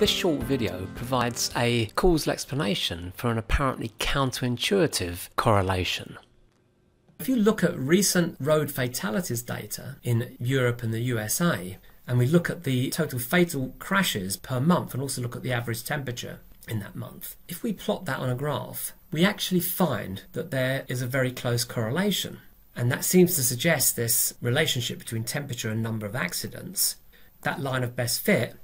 This short video provides a causal explanation for an apparently counterintuitive correlation. If you look at recent road fatalities data in Europe and the USA, and we look at the total fatal crashes per month and also look at the average temperature in that month, if we plot that on a graph, we actually find that there is a very close correlation. And that seems to suggest this relationship between temperature and number of accidents. That line of best fit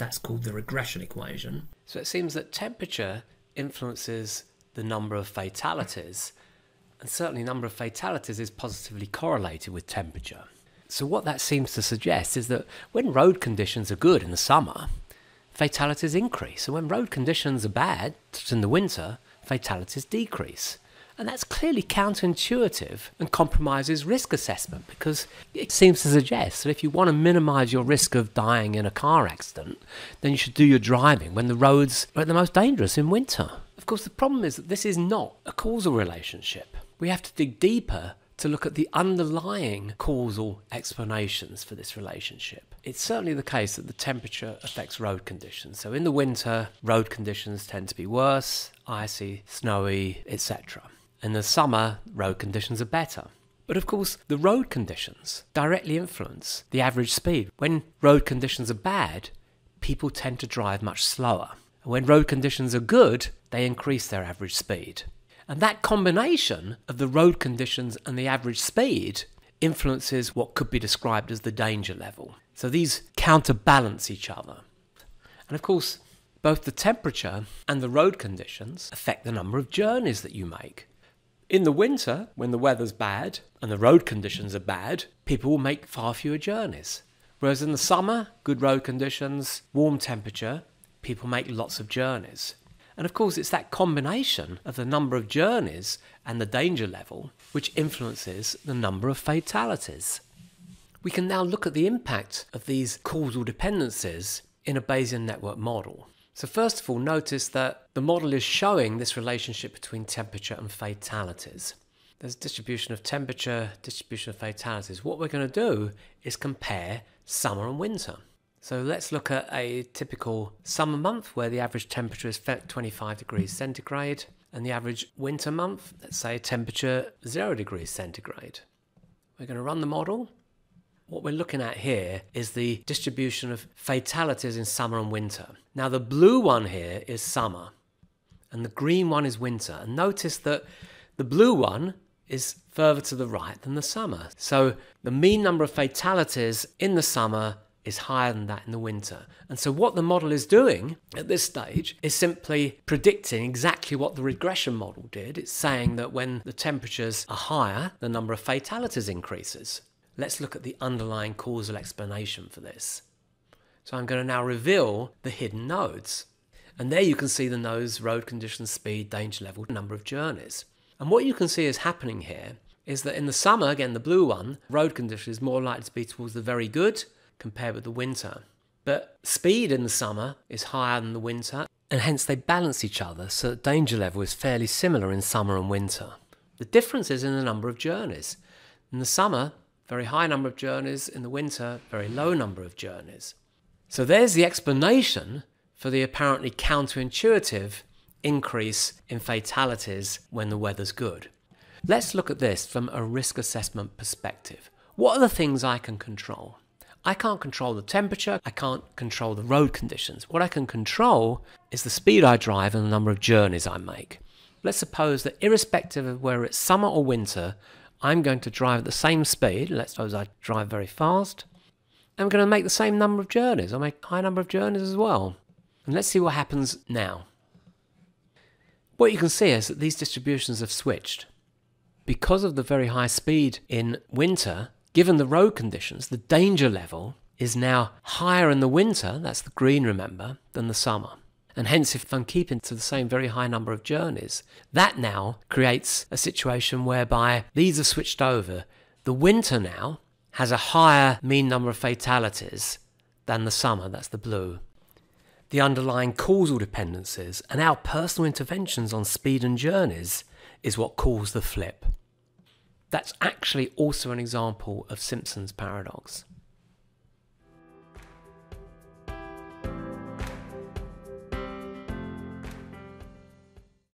that's called the regression equation. So it seems that temperature influences the number of fatalities, and certainly number of fatalities is positively correlated with temperature. So what that seems to suggest is that when road conditions are good in the summer, fatalities increase, and when road conditions are bad in the winter, fatalities decrease. And that's clearly counterintuitive and compromises risk assessment because it seems to suggest that if you want to minimize your risk of dying in a car accident, then you should do your driving when the roads are at the most dangerous in winter. Of course, the problem is that this is not a causal relationship. We have to dig deeper to look at the underlying causal explanations for this relationship. It's certainly the case that the temperature affects road conditions. So in the winter, road conditions tend to be worse, icy, snowy, etc. In the summer, road conditions are better. But of course, the road conditions directly influence the average speed. When road conditions are bad, people tend to drive much slower. when road conditions are good, they increase their average speed. And that combination of the road conditions and the average speed influences what could be described as the danger level. So these counterbalance each other. And of course, both the temperature and the road conditions affect the number of journeys that you make. In the winter, when the weather's bad and the road conditions are bad, people will make far fewer journeys. Whereas in the summer, good road conditions, warm temperature, people make lots of journeys. And of course, it's that combination of the number of journeys and the danger level which influences the number of fatalities. We can now look at the impact of these causal dependencies in a Bayesian network model. So first of all, notice that the model is showing this relationship between temperature and fatalities. There's distribution of temperature, distribution of fatalities. What we're going to do is compare summer and winter. So let's look at a typical summer month where the average temperature is 25 degrees centigrade and the average winter month, let's say temperature 0 degrees centigrade. We're going to run the model what we're looking at here is the distribution of fatalities in summer and winter. Now, the blue one here is summer, and the green one is winter. And notice that the blue one is further to the right than the summer. So, the mean number of fatalities in the summer is higher than that in the winter. And so, what the model is doing at this stage is simply predicting exactly what the regression model did. It's saying that when the temperatures are higher, the number of fatalities increases let's look at the underlying causal explanation for this. So I'm going to now reveal the hidden nodes. And there you can see the nodes, road conditions, speed, danger level, number of journeys. And what you can see is happening here is that in the summer, again the blue one, road condition is more likely to be towards the very good compared with the winter. But speed in the summer is higher than the winter, and hence they balance each other so that danger level is fairly similar in summer and winter. The difference is in the number of journeys. In the summer, very high number of journeys, in the winter, very low number of journeys. So there's the explanation for the apparently counterintuitive increase in fatalities when the weather's good. Let's look at this from a risk assessment perspective. What are the things I can control? I can't control the temperature, I can't control the road conditions. What I can control is the speed I drive and the number of journeys I make. Let's suppose that, irrespective of whether it's summer or winter, I'm going to drive at the same speed, let's suppose I drive very fast, I'm going to make the same number of journeys, I'll make a high number of journeys as well. And let's see what happens now. What you can see is that these distributions have switched. Because of the very high speed in winter, given the road conditions, the danger level is now higher in the winter, that's the green remember, than the summer. And hence, if I'm keeping to the same very high number of journeys, that now creates a situation whereby these are switched over. The winter now has a higher mean number of fatalities than the summer, that's the blue. The underlying causal dependencies and our personal interventions on speed and journeys is what caused the flip. That's actually also an example of Simpson's paradox.